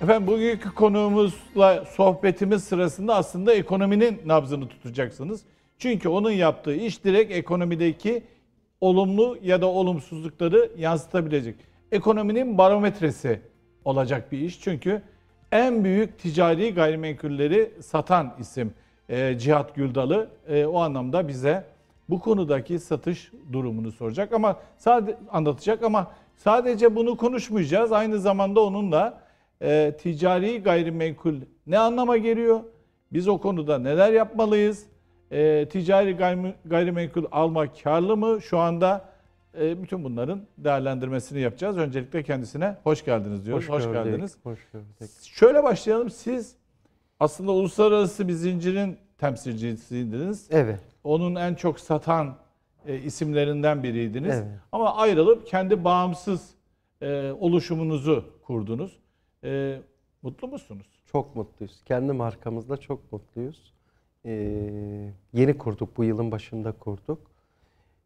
Efendim bugünkü konuğumuzla sohbetimiz sırasında aslında ekonominin nabzını tutacaksınız. Çünkü onun yaptığı iş direkt ekonomideki olumlu ya da olumsuzlukları yansıtabilecek. Ekonominin barometresi olacak bir iş. Çünkü en büyük ticari gayrimenkulleri satan isim e, Cihat Güldalı e, o anlamda bize bu konudaki satış durumunu soracak ama sadece anlatacak ama sadece bunu konuşmayacağız. Aynı zamanda onunla e, ticari gayrimenkul ne anlama geliyor? Biz o konuda neler yapmalıyız? E, ticari gayrimenkul almak karlı mı? Şu anda e, bütün bunların değerlendirmesini yapacağız. Öncelikle kendisine hoş geldiniz diyoruz. Hoş, hoş geldiniz. Hoş gördük. Şöyle başlayalım. Siz aslında uluslararası bir zincirin temsilcisiydiniz. Evet. Onun en çok satan e, isimlerinden biriydiniz. Evet. Ama ayrılıp kendi bağımsız e, oluşumunuzu kurdunuz. E, mutlu musunuz? Çok mutluyuz. Kendi markamızda çok mutluyuz. E, yeni kurduk, bu yılın başında kurduk.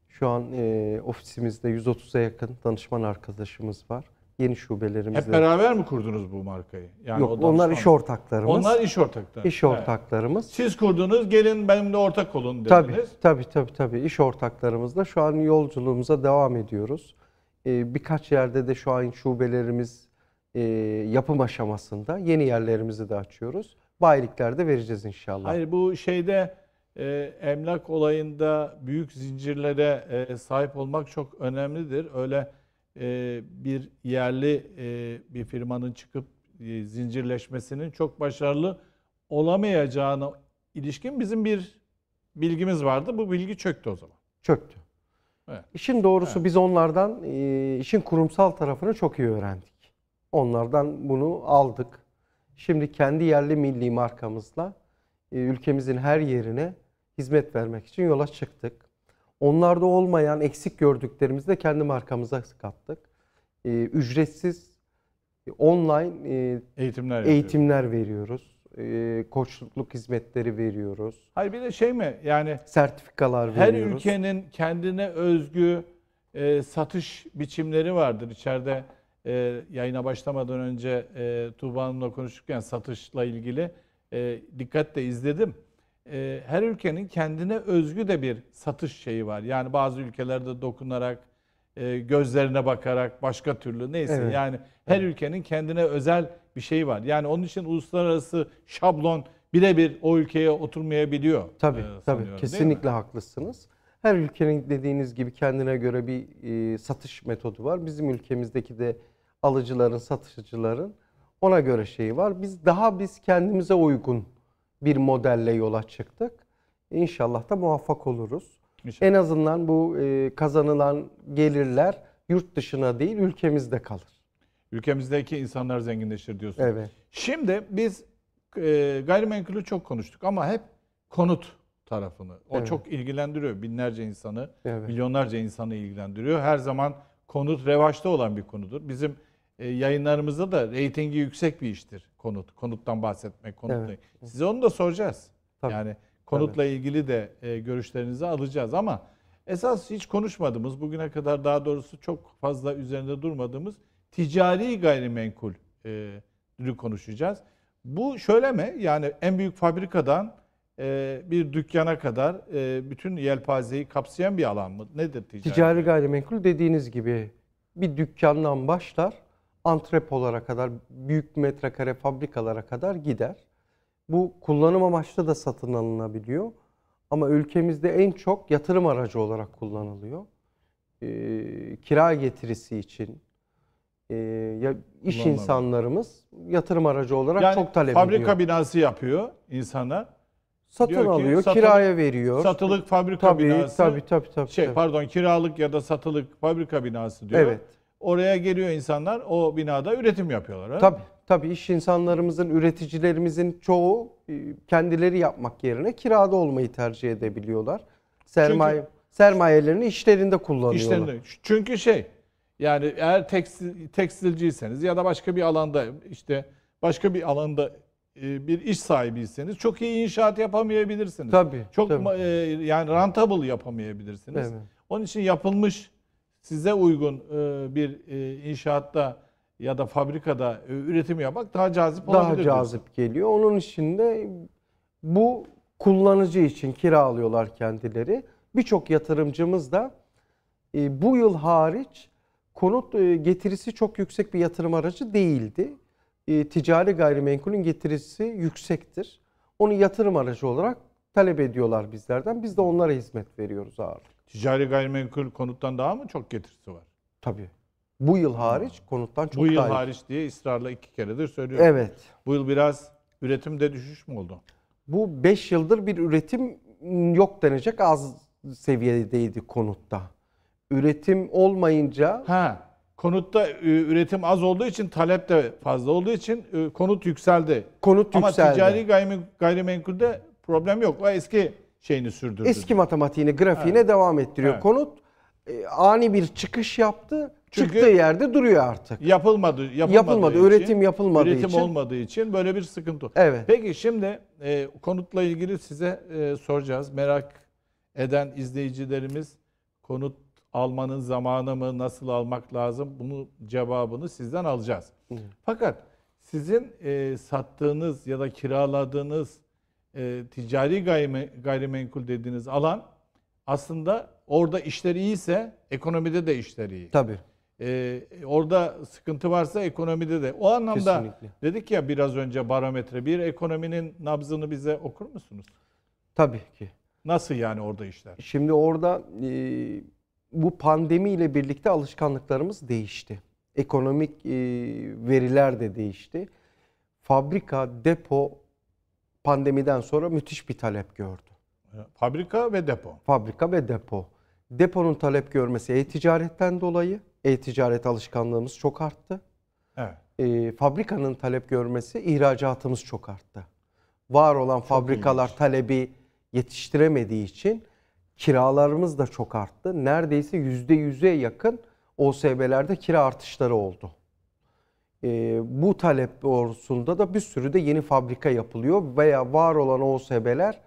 Şu an e, ofisimizde 130'a yakın danışman arkadaşımız var. Yeni şubelerimiz Hep beraber mi kurdunuz bu markayı? Yani Yok, onlar iş ortaklarımız. Onlar iş ortakları. İş ortaklarımız. Evet. Siz kurdunuz, gelin benimle ortak olun dediniz. Tabii, tabii, tabii. tabii. İş ortaklarımızla şu an yolculuğumuza devam ediyoruz. Ee, birkaç yerde de şu an şubelerimiz e, yapım aşamasında. Yeni yerlerimizi de açıyoruz. Bayiliklerde vereceğiz inşallah. Hayır bu şeyde e, emlak olayında büyük zincirlere e, sahip olmak çok önemlidir. Öyle e, bir yerli e, bir firmanın çıkıp e, zincirleşmesinin çok başarılı olamayacağına ilişkin bizim bir bilgimiz vardı. Bu bilgi çöktü o zaman. Çöktü. Evet. İşin doğrusu evet. biz onlardan e, işin kurumsal tarafını çok iyi öğrendik. Onlardan bunu aldık. Şimdi kendi yerli milli markamızla e, ülkemizin her yerine hizmet vermek için yola çıktık. Onlarda olmayan eksik gördüklerimizi de kendi markamıza kattık. E, ücretsiz e, online eğitimler, eğitimler veriyoruz. Koçluk hizmetleri veriyoruz. Hayır bir de şey mi yani sertifikalar her veriyoruz. Her ülkenin kendine özgü satış biçimleri vardır içeride e, yayına başlamadan önce e, Tuğba konuşurken satışla ilgili e, dikkatle izledim. E, her ülkenin kendine özgü de bir satış şeyi var. Yani bazı ülkelerde dokunarak, e, gözlerine bakarak, başka türlü neyse. Evet. Yani her evet. ülkenin kendine özel bir şeyi var. Yani onun için uluslararası şablon birebir o ülkeye oturmayabiliyor. Tabii, e, tabii. Kesinlikle haklısınız. Her ülkenin dediğiniz gibi kendine göre bir e, satış metodu var. Bizim ülkemizdeki de alıcıların, satıcıların ona göre şeyi var. Biz daha biz kendimize uygun bir modelle yola çıktık. İnşallah da muvaffak oluruz. İnşallah. En azından bu e, kazanılan gelirler yurt dışına değil ülkemizde kalır. Ülkemizdeki insanlar zenginleşir diyorsun. Evet. Şimdi biz e, gayrimenkulü çok konuştuk ama hep konut tarafını. O evet. çok ilgilendiriyor binlerce insanı, evet. milyonlarca insanı ilgilendiriyor. Her zaman konut revaçta olan bir konudur. Bizim e, yayınlarımızda da reytingi yüksek bir iştir konut. Konuttan bahsetmek. Konutla. Evet. Size onu da soracağız. Tabii. Yani konutla evet. ilgili de e, görüşlerinizi alacağız ama esas hiç konuşmadığımız, bugüne kadar daha doğrusu çok fazla üzerinde durmadığımız ticari gayrimenkul e, konuşacağız. Bu şöyle mi? Yani en büyük fabrikadan e, bir dükkana kadar e, bütün yelpazeyi kapsayan bir alan mı? Nedir ticari? Ticari gayrimenkul dediğiniz gibi bir dükkandan başlar antrepolara kadar, büyük metrekare fabrikalara kadar gider. Bu kullanım amaçlı da satın alınabiliyor. Ama ülkemizde en çok yatırım aracı olarak kullanılıyor. Ee, kira getirisi için e, ya iş insanlarımız yatırım aracı olarak yani çok talep fabrika ediyor. fabrika binası yapıyor insana. Satın diyor alıyor, ki, satın, kiraya veriyor. Satılık fabrika tabii, binası. Tabii tabii tabii. Şey tabii. pardon kiralık ya da satılık fabrika binası diyor. Evet. Oraya geliyor insanlar o binada üretim yapıyorlar. Öyle tabii. Tabii iş insanlarımızın, üreticilerimizin çoğu e, kendileri yapmak yerine kirada olmayı tercih edebiliyorlar. Sermaye çünkü, sermayelerini işlerinde kullanıyorlar. İşlerinde. Çünkü şey yani eğer tekstil, tekstilciyseniz ya da başka bir alanda işte başka bir alanda e, bir iş sahibiyseniz çok iyi inşaat yapamayabilirsiniz. Tabii. Çok tabii. E, yani rentable yapamayabilirsiniz. Evet. Onun için yapılmış size uygun e, bir e, inşaatta ya da fabrikada e, üretim yapmak daha cazip olabilir. Daha cazip geliyor. Onun için de bu kullanıcı için kiralıyorlar kendileri. Birçok yatırımcımız da bu yıl hariç konut getirisi çok yüksek bir yatırım aracı değildi. Ticari gayrimenkulün getirisi yüksektir. Onu yatırım aracı olarak talep ediyorlar bizlerden. Biz de onlara hizmet veriyoruz ağırlıklı ticari gayrimenkul konuttan daha mı çok getirisi var? Tabii. Bu yıl hariç hmm. konuttan çok Bu yıl daha hariç diye ısrarla iki keredir söylüyorum. Evet. Bu yıl biraz üretimde düşüş mü oldu? Bu 5 yıldır bir üretim yok denecek az seviyedeydi konutta. Üretim olmayınca Ha. Konutta üretim az olduğu için talep de fazla olduğu için konut yükseldi. konut Ama yükseldi. ticari gayrimenkulde problem yok. O eski şeyini sürdürdü. Eski matematiğini, grafiğine evet. devam ettiriyor. Evet. Konut e, ani bir çıkış yaptı. Çünkü çıktığı yerde duruyor artık. Yapılmadı, yapılmadığı yapılmadı. Için, üretim yapılmadığı üretim için. olmadığı için böyle bir sıkıntı. Evet. Peki şimdi e, konutla ilgili size e, soracağız. Merak eden izleyicilerimiz konut almanın zamanı mı, nasıl almak lazım? Bunu cevabını sizden alacağız. Hı. Fakat sizin e, sattığınız ya da kiraladığınız e, ticari gayrimenkul dediğiniz alan aslında orada işler iyiyse ekonomide de işler iyi. Tabii. E, orada sıkıntı varsa ekonomide de. O anlamda Kesinlikle. dedik ya biraz önce barometre bir ekonominin nabzını bize okur musunuz? Tabii ki. Nasıl yani orada işler? Şimdi orada e, bu pandemi ile birlikte alışkanlıklarımız değişti. Ekonomik e, veriler de değişti. Fabrika, depo, pandemiden sonra müthiş bir talep gördü. Fabrika ve depo. Fabrika ve depo. Deponun talep görmesi e-ticaretten dolayı. E-ticaret alışkanlığımız çok arttı. Evet. E, fabrikanın talep görmesi ihracatımız çok arttı. Var olan çok fabrikalar iyiymiş. talebi yetiştiremediği için kiralarımız da çok arttı. Neredeyse %100'e yakın OSB'lerde kira artışları oldu. Ee, bu talep doğrusunda da bir sürü de yeni fabrika yapılıyor veya var olan OSB'ler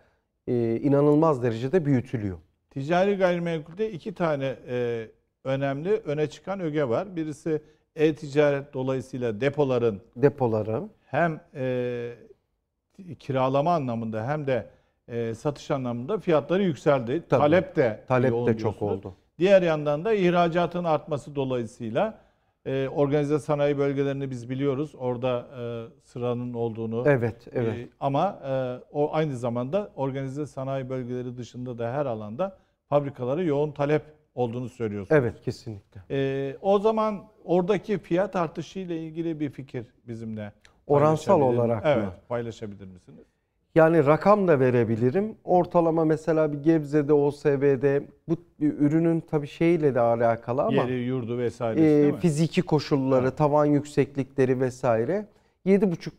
e, inanılmaz derecede büyütülüyor. Ticari gayrimenkulde iki tane e, önemli öne çıkan öge var. Birisi e-ticaret dolayısıyla depoların depoların hem e, kiralama anlamında hem de e, satış anlamında fiyatları yükseldi. Tabii. Talep de talep de çok oldu. Diğer yandan da ihracatın artması dolayısıyla ee, organize sanayi bölgelerini biz biliyoruz. Orada e, sıranın olduğunu. Evet, ee, evet. E, ama e, o aynı zamanda organize sanayi bölgeleri dışında da her alanda fabrikalara yoğun talep olduğunu söylüyorsunuz. Evet, kesinlikle. E, o zaman oradaki fiyat artışı ile ilgili bir fikir bizimle. Oransal olarak mı? Evet, paylaşabilir misiniz? Yani rakam da verebilirim. Ortalama mesela bir Gebze'de, OSB'de bu ürünün tabii şeyiyle de alakalı ama yeri, yurdu vesaire e, fiziki koşulları, ha. tavan yükseklikleri vesaire. 7,5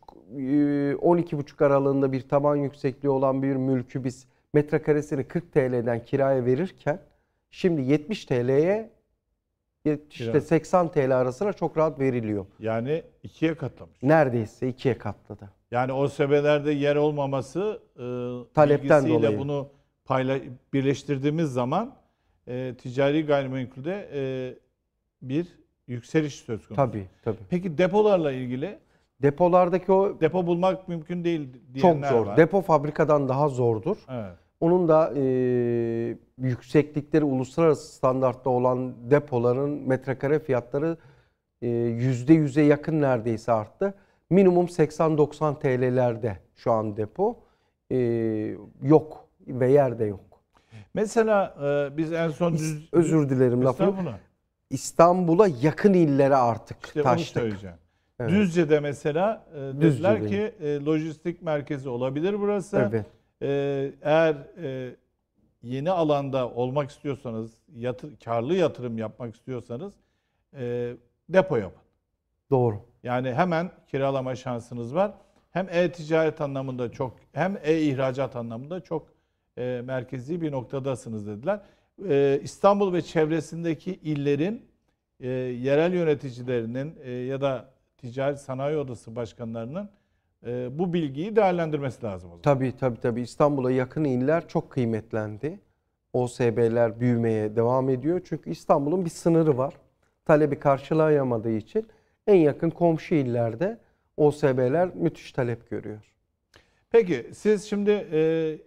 12,5 e, aralığında bir tavan yüksekliği olan bir mülkü biz metrekaresini 40 TL'den kiraya verirken şimdi 70 TL'ye 70 ile 80 TL arasına çok rahat veriliyor. Yani ikiye katlamış. Neredeyse ikiye katladı. Yani o sebelerde yer olmaması e, talepten dolayı bunu payla birleştirdiğimiz zaman e, ticari gayrimenkulde e, bir yükseliş söz konusu. Tabii tabii. Peki depolarla ilgili depolardaki o depo bulmak mümkün değil diyenler Çok zor. Var. Depo fabrikadan daha zordur. Evet. Onun da e, yükseklikleri uluslararası standartta olan depoların metrekare fiyatları %100'e yakın neredeyse arttı minimum 80-90 TL'lerde şu an depo e, yok ve yerde yok. Mesela e, biz en son düz, özür dilerim lafı. İstanbul'a yakın illere artık işte taştık. Onu söyleyeceğim. Evet. Düzce'de mesela e, Düzce'de. dediler ki e, lojistik merkezi olabilir burası. Evet. E, eğer e, yeni alanda olmak istiyorsanız, yatır, karlı yatırım yapmak istiyorsanız e, depo yapın. Doğru. Yani hemen kiralama şansınız var. Hem e-ticaret anlamında çok hem e-ihracat anlamında çok e, merkezi bir noktadasınız dediler. E, İstanbul ve çevresindeki illerin e, yerel yöneticilerinin e, ya da ticaret sanayi odası başkanlarının e, bu bilgiyi değerlendirmesi lazım o zaman. Tabii tabii tabii İstanbul'a yakın iller çok kıymetlendi. OSB'ler büyümeye devam ediyor. Çünkü İstanbul'un bir sınırı var. Talebi karşılayamadığı için en yakın komşu illerde OSB'ler müthiş talep görüyor. Peki siz şimdi e,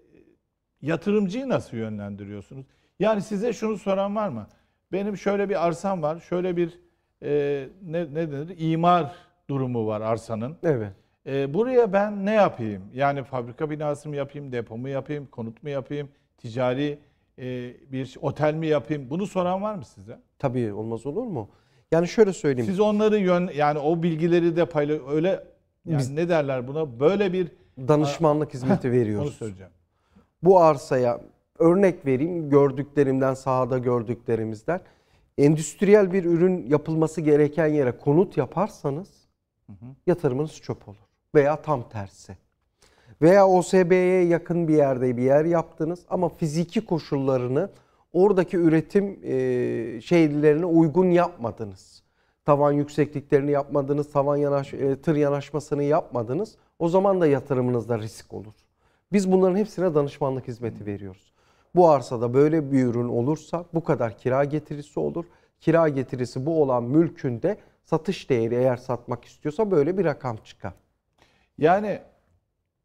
yatırımcıyı nasıl yönlendiriyorsunuz? Yani size şunu soran var mı? Benim şöyle bir arsam var, şöyle bir e, ne, ne denir? İmar durumu var arsanın. Evet. E, buraya ben ne yapayım? Yani fabrika binası mı yapayım, depo mu yapayım, konut mu yapayım, ticari e, bir otel mi yapayım? Bunu soran var mı size? Tabii olmaz olur mu? Yani şöyle söyleyeyim. Siz onları yön yani o bilgileri de paylaş öyle yani Biz, ne derler buna böyle bir danışmanlık a, hizmeti veriyoruz. Onu söyleyeceğim. Bu arsaya örnek vereyim gördüklerimden sahada gördüklerimizden endüstriyel bir ürün yapılması gereken yere konut yaparsanız hı hı. yatırımınız çöp olur veya tam tersi. Veya OSB'ye yakın bir yerde bir yer yaptınız ama fiziki koşullarını oradaki üretim e, şeylerine uygun yapmadınız. Tavan yüksekliklerini yapmadınız, tavan yanaş, e, tır yanaşmasını yapmadınız. O zaman da yatırımınızda risk olur. Biz bunların hepsine danışmanlık hizmeti veriyoruz. Bu arsada böyle bir ürün olursa bu kadar kira getirisi olur. Kira getirisi bu olan mülkün de satış değeri eğer satmak istiyorsa böyle bir rakam çıkar. Yani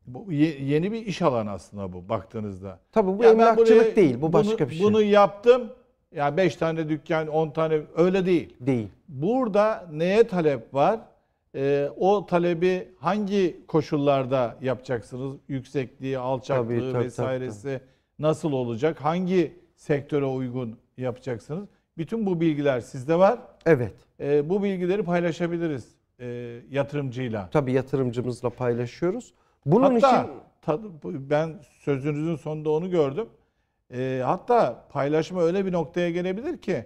bu ye, yeni bir iş alanı aslında bu baktığınızda. Tabii bu ya emlakçılık buraya, değil, bu başka bunu, bir şey. Bunu yaptım. Ya yani 5 tane dükkan, 10 tane öyle değil. Değil. Burada neye talep var? Ee, o talebi hangi koşullarda yapacaksınız? Yüksekliği, alçaklığı tabii, tabii, vesairesi tabii. nasıl olacak? Hangi sektöre uygun yapacaksınız? Bütün bu bilgiler sizde var. Evet. Ee, bu bilgileri paylaşabiliriz e, yatırımcıyla. Tabii yatırımcımızla paylaşıyoruz. Bunun hatta, için tadı, ben sözünüzün sonunda onu gördüm. E, hatta paylaşma öyle bir noktaya gelebilir ki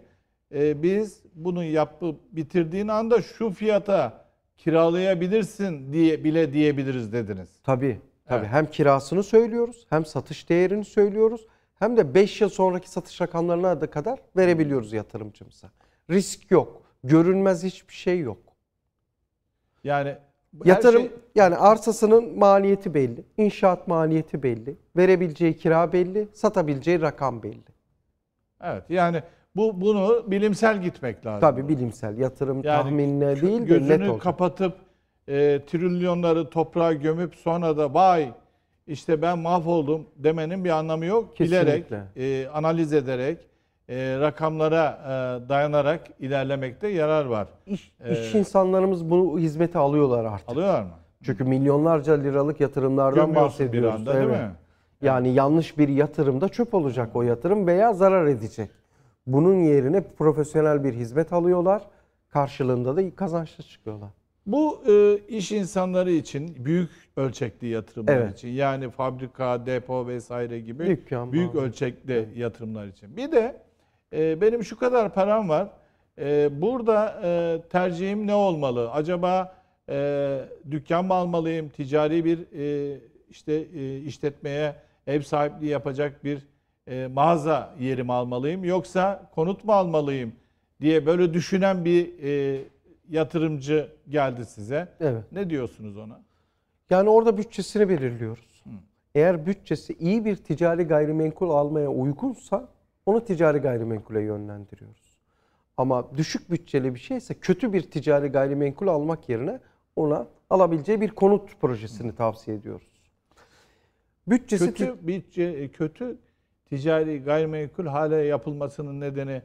e, biz bunu yapıp bitirdiğin anda şu fiyata kiralayabilirsin diye bile diyebiliriz dediniz. Tabii. Tabii evet. hem kirasını söylüyoruz, hem satış değerini söylüyoruz, hem de 5 yıl sonraki satış rakamlarına da kadar verebiliyoruz yatırımcımıza. Risk yok, görünmez hiçbir şey yok. Yani Yatırım şey... yani arsasının maliyeti belli, inşaat maliyeti belli, verebileceği kira belli, satabileceği rakam belli. Evet yani bu bunu bilimsel gitmek lazım. Tabii bilimsel yatırım yani tahminine değil de net olacak. kapatıp e, trilyonları toprağa gömüp sonra da vay işte ben mahvoldum demenin bir anlamı yok. Kesinlikle. Bilerek, e, analiz ederek e, rakamlara e, dayanarak ilerlemekte yarar var. İş, ee, insanlarımız bu hizmeti alıyorlar artık. Alıyorlar mı? Çünkü milyonlarca liralık yatırımlardan bahsediyoruz. bir anda değil mi? Yani yanlış bir yatırımda çöp olacak o yatırım veya zarar edecek. Bunun yerine profesyonel bir hizmet alıyorlar. Karşılığında da kazançlı çıkıyorlar. Bu e, iş insanları için büyük ölçekli yatırımlar evet. için yani fabrika, depo vesaire gibi Dükkan büyük abi. ölçekli yatırımlar için. Bir de e, benim şu kadar param var. E, burada e, tercihim ne olmalı? Acaba e, dükkan mı almalıyım? Ticari bir e, işte e, işletmeye ev sahipliği yapacak bir e, mağaza yeri mi almalıyım? Yoksa konut mu almalıyım? diye böyle düşünen bir e, yatırımcı geldi size. Evet. Ne diyorsunuz ona? Yani orada bütçesini belirliyoruz. Hı. Eğer bütçesi iyi bir ticari gayrimenkul almaya uygunsa onu ticari gayrimenkule yönlendiriyoruz. Ama düşük bütçeli bir şeyse kötü bir ticari gayrimenkul almak yerine ona alabileceği bir konut projesini tavsiye ediyoruz. Bütçesi kötü bütçe e, kötü ticari gayrimenkul hale yapılmasının nedeni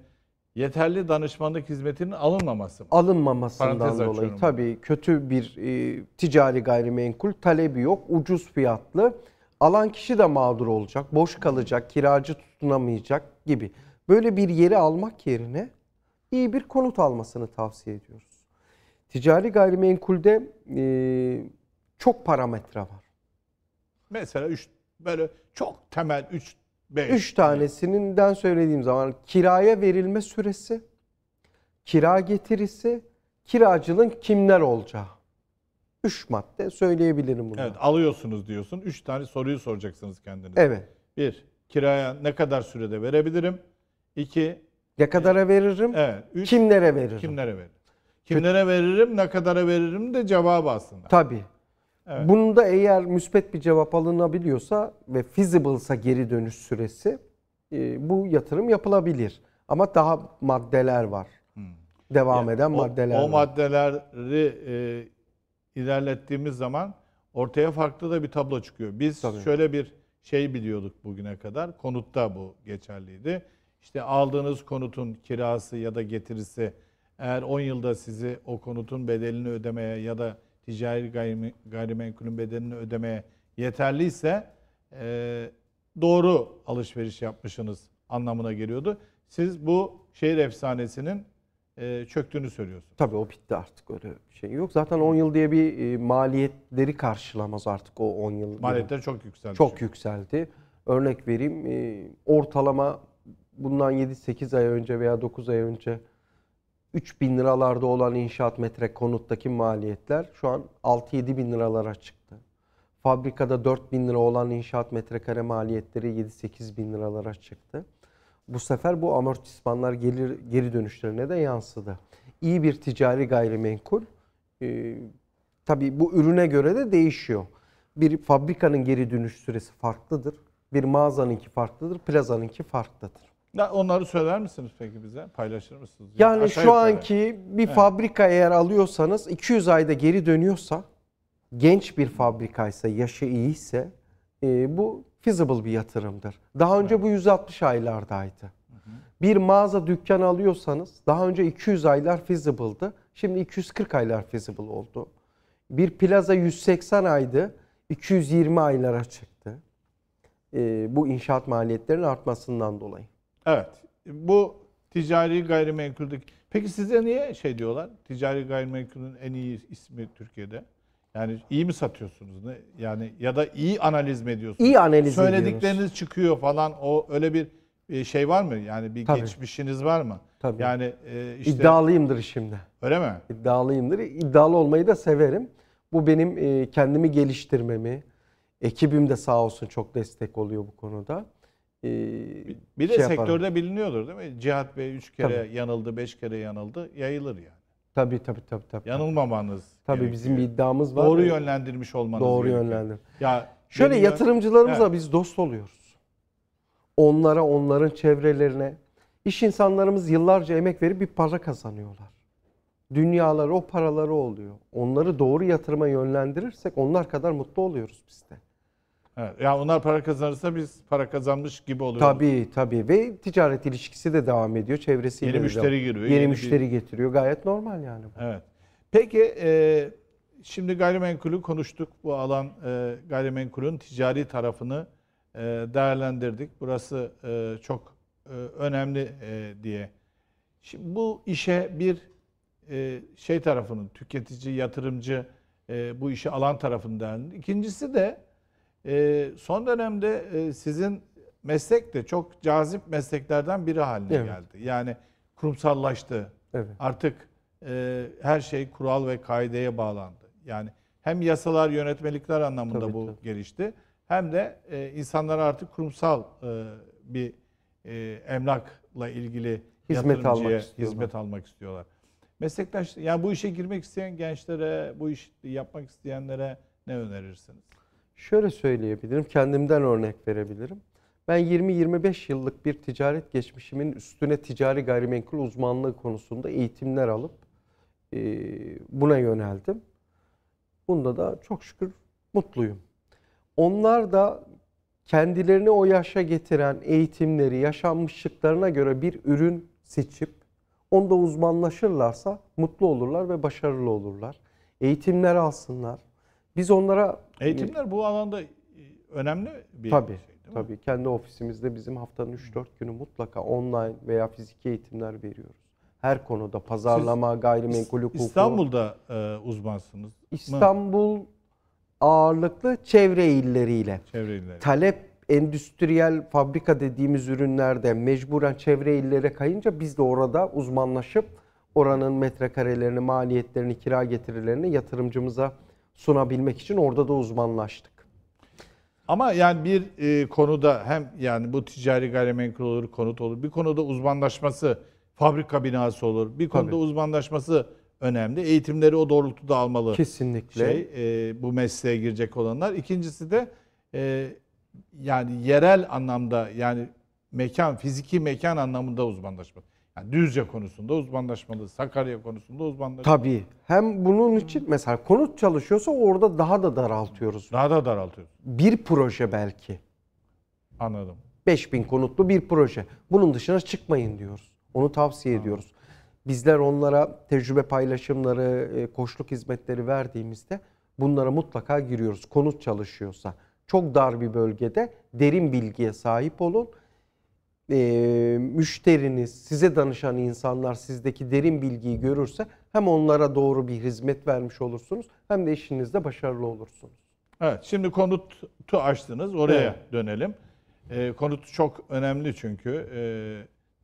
yeterli danışmanlık hizmetinin alınmaması. Mı? Alınmamasından Parantez dolayı tabii kötü bir e, ticari gayrimenkul talebi yok, ucuz fiyatlı Alan kişi de mağdur olacak, boş kalacak, kiracı tutunamayacak gibi. Böyle bir yeri almak yerine iyi bir konut almasını tavsiye ediyoruz. Ticari gayrimenkulde e, çok parametre var. Mesela üç, böyle çok temel 3 5 3 tanesinden söylediğim zaman kiraya verilme süresi, kira getirisi, kiracının kimler olacağı. 3 madde söyleyebilirim bunu. Evet alıyorsunuz diyorsun. 3 tane soruyu soracaksınız kendinize. Evet. 1. Kiraya ne kadar sürede verebilirim? 2. Ne kadara veririm? Evet. Üç, kimlere veririm? Kimlere veririm? Kimlere veririm, ne kadara veririm de cevabı aslında. Tabii. Evet. Bunu eğer müspet bir cevap alınabiliyorsa ve feasible'sa geri dönüş süresi e, bu yatırım yapılabilir. Ama daha maddeler var. Hmm. Devam yani eden o, maddeler o var. O maddeleri e, ilerlettiğimiz zaman ortaya farklı da bir tablo çıkıyor. Biz Tabii. şöyle bir şey biliyorduk bugüne kadar. Konutta bu geçerliydi. İşte aldığınız konutun kirası ya da getirisi eğer 10 yılda sizi o konutun bedelini ödemeye ya da ticari gayrimenkulün bedelini ödemeye yeterliyse e, doğru alışveriş yapmışsınız anlamına geliyordu. Siz bu şehir efsanesinin e, çöktüğünü söylüyorsun. Tabii o bitti artık öyle bir şey yok. Zaten 10 yıl diye bir e, maliyetleri karşılamaz artık o 10 yıl. Maliyetler çok yükseldi. Çok çünkü. yükseldi. Örnek vereyim e, ortalama bundan 7-8 ay önce veya 9 ay önce 3 bin liralarda olan inşaat metre konuttaki maliyetler şu an 6-7 bin liralara çıktı. Fabrikada 4 bin lira olan inşaat metrekare maliyetleri 7-8 bin liralara çıktı. Bu sefer bu amortismanlar gelir, geri dönüşlerine de yansıdı. İyi bir ticari gayrimenkul e, tabii bu ürüne göre de değişiyor. Bir fabrikanın geri dönüş süresi farklıdır. Bir mağazanınki farklıdır, plazanınki farklıdır. Onları söyler misiniz peki bize? Paylaşır mısınız? Yani, yani şu anki yukarı. bir He. fabrika eğer alıyorsanız 200 ayda geri dönüyorsa genç bir fabrikaysa, yaşı iyiyse e, bu feasible bir yatırımdır. Daha önce evet. bu 160 aylardaydı. Hı hı. Bir mağaza dükkan alıyorsanız daha önce 200 aylar feasible'dı. Şimdi 240 aylar feasible oldu. Bir plaza 180 aydı. 220 aylara çıktı. E, bu inşaat maliyetlerinin artmasından dolayı. Evet. Bu ticari gayrimenkuldeki. Peki size niye şey diyorlar? Ticari gayrimenkulün en iyi ismi Türkiye'de. Yani iyi mi satıyorsunuz? Ne? Yani ya da iyi analiz mi ediyorsunuz? İyi analiz Söyledikleriniz ediyoruz. çıkıyor falan. O öyle bir şey var mı? Yani bir Tabii. geçmişiniz var mı? Tabii. Yani e, işte iddialıyımdır şimdi. Öyle mi? İddialıyımdır. İddialı olmayı da severim. Bu benim e, kendimi geliştirmemi, ekibim de sağ olsun çok destek oluyor bu konuda. E, bir, de şey sektörde biliniyordur değil mi? Cihat Bey 3 kere Tabii. yanıldı, 5 kere yanıldı. Yayılır yani. Tabii tabii tabii. tabii. Yanılmamanız Tabii gerekiyor. bizim bir iddiamız var. Doğru yönlendirmiş olmanız Doğru yönlendir. Ya Şöyle geliyor, yatırımcılarımızla evet. biz dost oluyoruz. Onlara, onların çevrelerine. iş insanlarımız yıllarca emek verip bir para kazanıyorlar. Dünyaları, o paraları oluyor. Onları doğru yatırıma yönlendirirsek onlar kadar mutlu oluyoruz biz de. Evet, yani onlar para kazanırsa biz para kazanmış gibi oluyoruz. Tabii tabii ve ticaret ilişkisi de devam ediyor çevresiyle. Yeni müşteri giriyor. Yeni, yeni müşteri bir... getiriyor gayet normal yani. Bu. Evet. Peki e, şimdi gayrimenkulü konuştuk. Bu alan e, gayrimenkulün ticari tarafını e, değerlendirdik. Burası e, çok e, önemli e, diye. Şimdi bu işe bir e, şey tarafının tüketici, yatırımcı e, bu işi alan tarafından. İkincisi de ee, son dönemde e, sizin meslek de çok cazip mesleklerden biri haline evet. geldi. Yani kurumsallaştı. Evet. Artık e, her şey kural ve kaideye bağlandı. Yani hem yasalar, yönetmelikler anlamında tabii, bu tabii. gelişti. Hem de e, insanlar artık kurumsal bir emlakla ilgili hizmet almak istiyorlar. hizmet almak istiyorlar. Meslektaş yani bu işe girmek isteyen gençlere, bu işi yapmak isteyenlere ne önerirsiniz? Şöyle söyleyebilirim, kendimden örnek verebilirim. Ben 20-25 yıllık bir ticaret geçmişimin üstüne ticari gayrimenkul uzmanlığı konusunda eğitimler alıp e, buna yöneldim. Bunda da çok şükür mutluyum. Onlar da kendilerini o yaşa getiren eğitimleri, yaşanmışlıklarına göre bir ürün seçip onda uzmanlaşırlarsa mutlu olurlar ve başarılı olurlar. Eğitimler alsınlar, biz onlara... Eğitimler bu alanda e, önemli bir tabii, şey değil mi? Tabii. Kendi ofisimizde bizim haftanın 3-4 günü mutlaka online veya fiziki eğitimler veriyoruz. Her konuda pazarlama, Siz gayrimenkul hukuku. İstanbul'da e, uzmansınız. İstanbul mı? ağırlıklı çevre illeriyle. Çevre illeri. Talep endüstriyel fabrika dediğimiz ürünlerde mecburen çevre illere kayınca biz de orada uzmanlaşıp oranın metrekarelerini, maliyetlerini, kira getirilerini yatırımcımıza sunabilmek için orada da uzmanlaştık. Ama yani bir e, konuda hem yani bu ticari gayrimenkul olur, konut olur. Bir konuda uzmanlaşması fabrika binası olur. Bir konuda Tabii. uzmanlaşması önemli. Eğitimleri o doğrultuda almalı. Kesinlikle. Şey, e, bu mesleğe girecek olanlar. İkincisi de e, yani yerel anlamda yani mekan, fiziki mekan anlamında uzmanlaşmak. Yani Düzce konusunda uzmanlaşmalı, Sakarya konusunda uzmanlaşmalı. Tabii. Hem bunun için mesela konut çalışıyorsa orada daha da daraltıyoruz. Daha da daraltıyoruz. Bir proje belki. Anladım. 5000 konutlu bir proje. Bunun dışına çıkmayın diyoruz. Onu tavsiye ha. ediyoruz. Bizler onlara tecrübe paylaşımları, e, koşluk hizmetleri verdiğimizde bunlara mutlaka giriyoruz. Konut çalışıyorsa çok dar bir bölgede derin bilgiye sahip olun e, müşteriniz, size danışan insanlar sizdeki derin bilgiyi görürse hem onlara doğru bir hizmet vermiş olursunuz hem de işinizde başarılı olursunuz. Evet şimdi konutu açtınız oraya evet. dönelim. E, konut çok önemli çünkü e,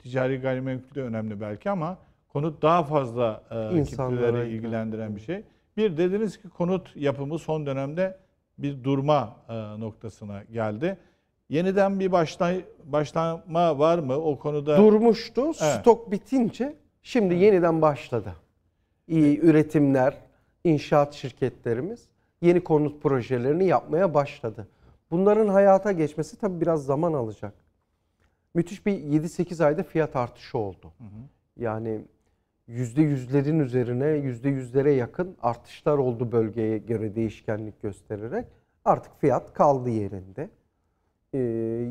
ticari gayrimenkul de önemli belki ama konut daha fazla e, kitleleri ilgilendiren bir şey. Bir dediniz ki konut yapımı son dönemde bir durma e, noktasına geldi. Yeniden bir başlay, başlama var mı o konuda? Durmuştu. Evet. Stok bitince şimdi evet. yeniden başladı. İyi evet. üretimler, inşaat şirketlerimiz yeni konut projelerini yapmaya başladı. Bunların hayata geçmesi tabii biraz zaman alacak. Müthiş bir 7-8 ayda fiyat artışı oldu. Hı hı. Yani %100'lerin üzerine yüzlere yakın artışlar oldu bölgeye göre değişkenlik göstererek. Artık fiyat kaldı yerinde e,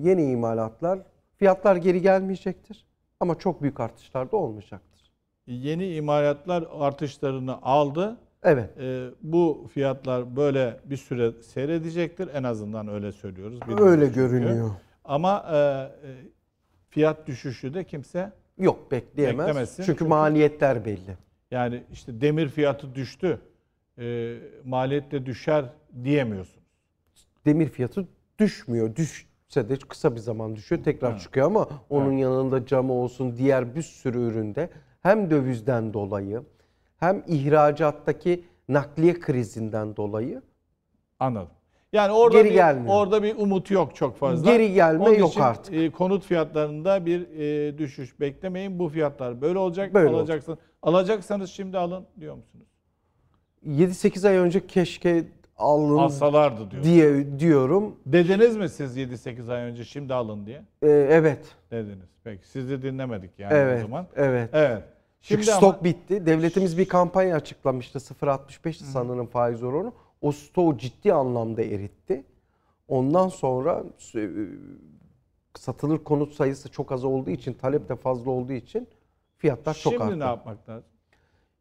yeni imalatlar fiyatlar geri gelmeyecektir ama çok büyük artışlar da olmayacaktır. Yeni imalatlar artışlarını aldı. Evet. E, bu fiyatlar böyle bir süre seyredecektir. En azından öyle söylüyoruz. Bilmiyorum öyle görünüyor. Ama e, e, fiyat düşüşü de kimse yok bekleyemez. Beklemesin. Çünkü, çünkü maliyetler belli. Yani işte demir fiyatı düştü. E, maliyet de düşer diyemiyorsun. Demir fiyatı düşmüyor. Düş sene kısa bir zaman düşüyor tekrar evet. çıkıyor ama onun evet. yanında camı olsun diğer bir sürü üründe hem dövizden dolayı hem ihracattaki nakliye krizinden dolayı anladım. Yani orada Geri bir gelmiyor. orada bir umut yok çok fazla. Geri gelme Onun yok için, artık. E, konut fiyatlarında bir e, düşüş beklemeyin. Bu fiyatlar böyle olacak. Böyle alacaksın. Olacak. Alacaksanız şimdi alın diyor musunuz? 7-8 ay önce keşke alın alsalardı diyor. diye diyorum. Dediniz mi siz 7-8 ay önce şimdi alın diye? Ee, evet. Dediniz. Peki siz de dinlemedik yani evet, o zaman. Evet. Evet. Şimdi Çünkü ama... bitti. Devletimiz bir kampanya açıklamıştı 0.65 sanırım faiz oranı. O stoğu ciddi anlamda eritti. Ondan sonra e, satılır konut sayısı çok az olduğu için, talep de fazla olduğu için fiyatlar çok arttı. Şimdi ne yapmak lazım?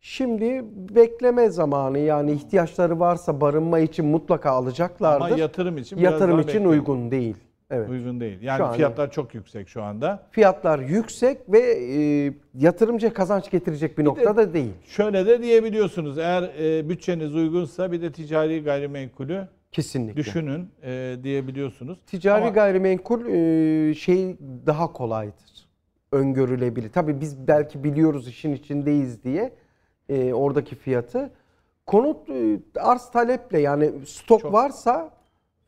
Şimdi bekleme zamanı yani ihtiyaçları varsa barınma için mutlaka alacaklardır. Ama yatırım için yatırım için bekleyin. uygun değil. Evet. Uygun değil. Yani şu fiyatlar an, çok yüksek şu anda. Fiyatlar yüksek ve e, yatırımcı kazanç getirecek bir, bir noktada de, değil. Şöyle de diyebiliyorsunuz. Eğer e, bütçeniz uygunsa bir de ticari gayrimenkulü Kesinlikle. düşünün e, diyebiliyorsunuz. Ticari Ama, gayrimenkul e, şey daha kolaydır. Öngörülebilir. Tabii biz belki biliyoruz işin içindeyiz diye e, oradaki fiyatı. Konut e, arz taleple yani stok Çok. varsa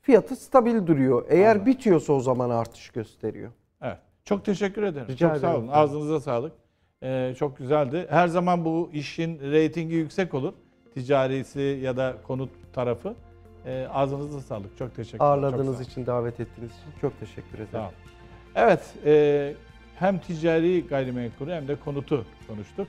fiyatı stabil duruyor. Eğer Anladım. bitiyorsa o zaman artış gösteriyor. Evet. Çok teşekkür ederim. Rica çok sağ olun. Efendim. Ağzınıza sağlık. Ee, çok güzeldi. Her zaman bu işin reytingi yüksek olur. Ticarisi ya da konut tarafı. Ee, ağzınıza sağlık. Çok teşekkür ederim. Ağırladığınız çok için, davet ettiğiniz için çok teşekkür ederim. Tamam. Evet. E, hem ticari gayrimenkulü hem de konutu konuştuk.